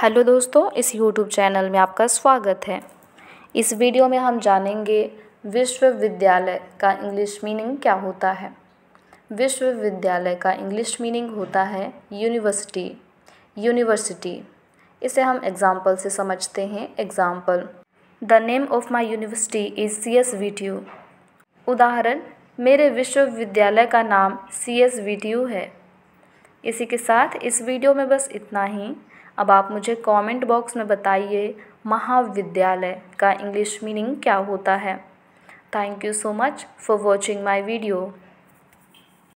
hello दोस्तों इस YouTube channel में आपका स्वागत है इस वीडियो में हम जानेंगे विश्वविद्यालय का इंग्लिश मीनिंग क्या होता है विश्वविद्यालय का इंग्लिश मीनिंग होता है यूनिवर्सिटी यूनिवर्सिटी इसे हम एग्ज़ाम्पल से समझते हैं example the name of my university is C S V T U उदाहरण मेरे विश्वविद्यालय का नाम C S V T U है इसी के साथ इस वीडियो में बस इतना ही अब आप मुझे कमेंट बॉक्स में बताइए महाविद्यालय का इंग्लिश मीनिंग क्या होता है thank you so much for watching my video